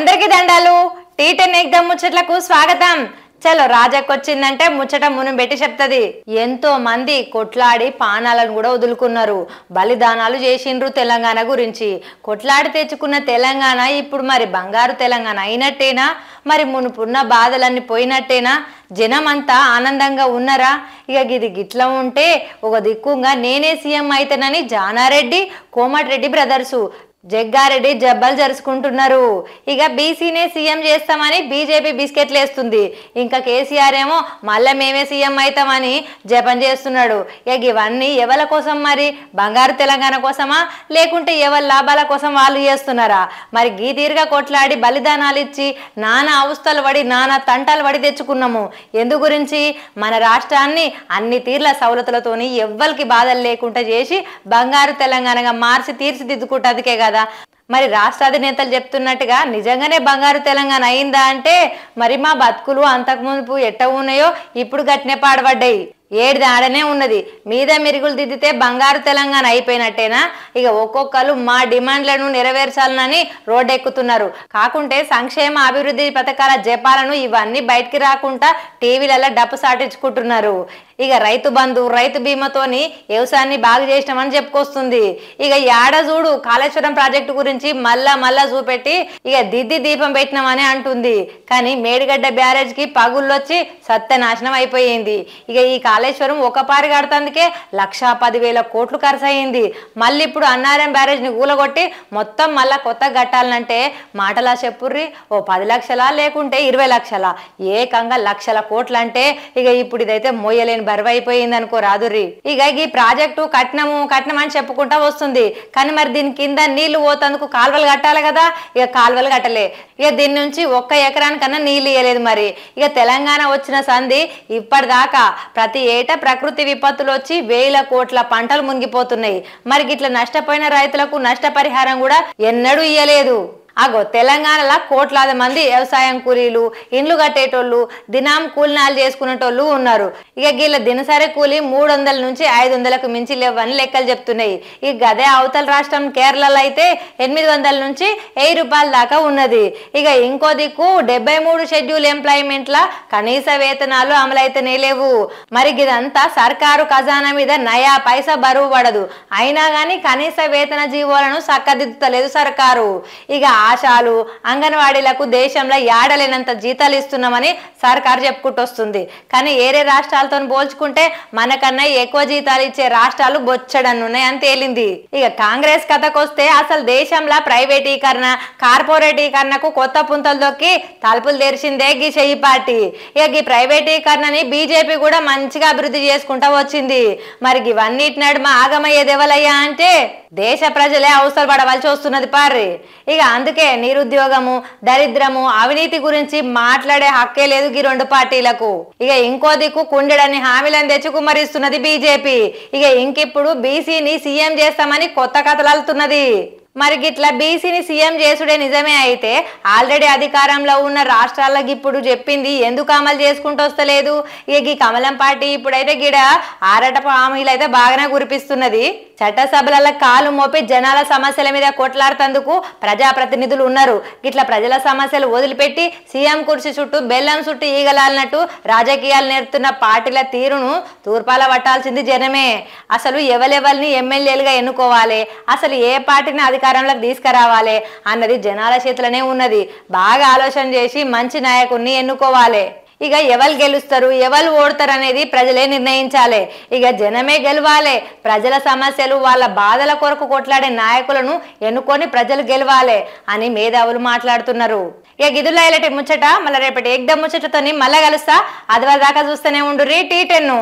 అందరికి దండాలు టీటెన్ ఎగ్దాం ముచ్చట్లకు స్వాగతం చలో రాజాకొచ్చిందంటే ముచ్చట మును పెట్టి చెప్తుంది ఎంతో మంది కొట్లాడి పానాలను కూడా వదులుకున్నారు బలిదానాలు చేసిండ్రు తెలంగాణ గురించి కొట్లాడి తెచ్చుకున్న తెలంగాణ ఇప్పుడు మరి బంగారు తెలంగాణ అయినట్టేనా మరి మునుపున్న బాధలన్నీ పోయినట్టేనా జనం అంతా ఆనందంగా ఉన్నారా ఇక ఇది గిట్లా ఉంటే ఒక దిక్కుంగా నేనే సీఎం అయితేనని జానారెడ్డి కోమటిరెడ్డి బ్రదర్సు జగ్గారెడ్డి జబ్బలు జరుచుకుంటున్నారు ఇక బీసీనే సీఎం చేస్తామని బీజేపీ బిస్కెట్లు వేస్తుంది ఇంకా కేసీఆర్ ఏమో మళ్ళీ మేమే సీఎం అవుతామని జపం చేస్తున్నాడు ఇక ఇవన్నీ ఎవరి కోసం మరి బంగారు తెలంగాణ కోసమా లేకుంటే ఎవరి లాభాల కోసం వాళ్ళు చేస్తున్నారా మరి గీ కొట్లాడి బలిదానాలు ఇచ్చి నానా అవస్థలు పడి నానా తంటాలు పడి తెచ్చుకున్నాము ఎందు గురించి మన రాష్ట్రాన్ని అన్ని తీర్ల సౌలతులతోని ఎవ్వరికి బాధలు లేకుండా చేసి బంగారు తెలంగాణగా మార్చి తీర్చిదిద్దుకుంటే కదా మరి రాష్ట్ర అధినేతలు చెప్తున్నట్టుగా నిజంగానే బంగారు తెలంగాణ అయిందా అంటే మరి మా బతుకులు అంతకుముందు ఎట్ట ఉన్నాయో ఇప్పుడు గట్నే పాడబడ్డాయి ఏడు దాడనే ఉన్నది మీద మెరుగులు దిద్దితే బంగారు తెలంగాణ అయిపోయినట్టేనా ఇక ఒక్కొక్కరు మా డిమాండ్లను నెరవేర్చాలని రోడ్డెక్కుతున్నారు కాకుంటే సంక్షేమ అభివృద్ధి పథకాల జపాలను ఇవన్నీ బయటికి రాకుండా టీవీలలో డప్పు సాటించుకుంటున్నారు ఇక రైతు బంధు రైతు బీమాతోని వ్యవసాయాన్ని బాగు చేసినామని చెప్పుకొస్తుంది ఇక యాడ చూడు కాళేశ్వరం ప్రాజెక్టు గురించి మళ్ళా మళ్ళా చూపెట్టి ఇక దిద్ది దీపం పెట్టినామని అంటుంది కానీ మేడిగడ్డ బ్యారేజ్కి పగుళ్ళొచ్చి సత్యనాశనం అయిపోయింది ఇక ఈ కాళేశ్వరం ఒక పారి కడతందుకే లక్షా పదివేల కోట్లు ఖర్చు అయింది మళ్ళీ ఇప్పుడు అన్నారం ని కూలగొట్టి మొత్తం మళ్ళీ కొత్త కట్టాలంటే మాటలా చెప్పుర్రి ఓ పది లక్షలా లేకుంటే ఇరవై లక్షల ఏకంగా లక్షల కోట్లంటే ఇక ఇప్పుడు ఇదైతే మోయలేని బరువు అయిపోయింది అనుకో రాదుర్రి ఇక ఈ ప్రాజెక్టు కట్నము కట్నం అని చెప్పుకుంటా వస్తుంది కానీ మరి దీని కింద నీళ్లు పోతందుకు కాలువలు కట్టాలి కదా ఇక కాలువలు కట్టలే ఇక దీని నుంచి ఒక్క ఎకరానికన్నా నీళ్ళు ఇయ్యలేదు మరి ఇక తెలంగాణ వచ్చిన సంధి ఇప్పటిదాకా ప్రతి ఏటా ప్రకృతి విపత్తులు వచ్చి వేల కోట్ల పంటలు మునిగిపోతున్నాయి మరి ఇట్లా నష్టపోయిన రైతులకు నష్టపరిహారం కూడా ఎన్నడూ ఇయ్యలేదు అగో తెలంగాణలో కోట్లాది మంది వ్యవసాయం కూలీలు ఇండ్లు కట్టేటోళ్ళు దినాం కూలినాలు చేసుకునేటోళ్ళు ఉన్నారు ఇక గీళ్ళ దినసరి కూలి మూడు వందల నుంచి ఐదు వందలకు మించి లేవని లెక్కలు చెప్తున్నాయి ఈ గదే అవతల రాష్ట్రం కేరళలో అయితే ఎనిమిది వందల నుంచి వెయ్యి రూపాయల దాకా ఉన్నది ఇక ఇంకో దిక్కు డెబ్బై మూడు షెడ్యూల్ ఎంప్లాయ్మెంట్ల కనీస వేతనాలు అమలైతేనే లేవు మరి ఇదంతా సర్కారు ఖజానా మీద నయా పైసా బరువు పడదు అయినా కానీ కనీస వేతన జీవోలను సక్కదిద్దుతలేదు సర్కారు ఇక ఆశాలు అంగన్వాడీలకు దేశంలో ఏడలేనంత జీతాలు ఇస్తున్నామని సర్కారు చెప్పుకుంటొస్తుంది కానీ ఏరే రాష్ట్రాలతో పోల్చుకుంటే మనకన్నా ఎక్కువ జీతాలు ఇచ్చే రాష్ట్రాలు బొచ్చడన్ను ఉన్నాయని తేలింది ఇక కాంగ్రెస్ కథకొస్తే అసలు దేశంలో ప్రైవేటీకరణ కార్పొరేటీకరణకు కొత్త పుంతలు దొక్కి తలుపులు తెరిచిందే గీ చెయ్యి పార్టీ ఇక ఈ ప్రైవేటీకరణని బీజేపీ కూడా మంచిగా అభివృద్ధి చేసుకుంటా వచ్చింది మరి ఇవన్నిటి నడుమ ఆగమయ్యేది ఎవలయ్యా అంటే దేశ ప్రజలే అవసరపడవలసి వస్తున్నది పర్రి ఇక అందుకే నిరుద్యోగము దరిద్రము అవినీతి గురించి మాట్లాడే హక్కే లేదు ఈ రెండు పార్టీలకు ఇక ఇంకో దిక్కు కుండెడని హామీలను తెచ్చుకుమరిస్తున్నది బీజేపీ ఇక ఇంకిప్పుడు బీసీని సీఎం చేస్తామని కొత్త కథలు అల్తున్నది మరి గిట్లా బీసీని సీఎం చేసుడే నిజమే అయితే ఆల్రెడీ అధికారంలో ఉన్న రాష్ట్రాలకు ఇప్పుడు చెప్పింది ఎందుకు అమలు చేసుకుంటూ వస్తలేదు ఇక ఈ కమలం పార్టీ ఇప్పుడైతే గిడ ఆరట హామీలు అయితే బాగానే కురిపిస్తున్నది చట్టసభల కాలు మోపి జనాల సమస్యల మీద కొట్లాడుతందుకు ప్రజాప్రతినిధులు ఉన్నారు గిట్ల ప్రజల సమస్యలు వదిలిపెట్టి సీఎం కుర్చీ చుట్టూ బెల్లం చుట్టూ ఈగలాలన్నట్టు రాజకీయాలు నేర్తున్న పార్టీల తీరును తూర్పాల పట్టాల్సింది జనమే అసలు ఎవరెవరిని ఎమ్మెల్యేలుగా ఎన్నుకోవాలి అసలు ఏ పార్టీని అధికారం అధికారంలోకి తీసుకురావాలి అన్నది జనాల చేతిలోనే ఉన్నది బాగా ఆలోచన చేసి మంచి నాయకుడిని ఎన్నుకోవాలి ఇక ఎవరు గెలుస్తారు ఎవరు ఓడతారు అనేది ప్రజలే నిర్ణయించాలి ఇక జనమే గెలవాలి ప్రజల సమస్యలు వాళ్ళ బాధల కొరకు కొట్లాడే నాయకులను ఎన్నుకొని ప్రజలు గెలవాలి అని మేధావులు మాట్లాడుతున్నారు ఇక గిదుల ముచ్చట మళ్ళీ రేపటి ఎగ్దం ముచ్చటతోని మళ్ళీ కలుస్తా అదివారి దాకా చూస్తూనే ఉండు రీ టీ టెన్ను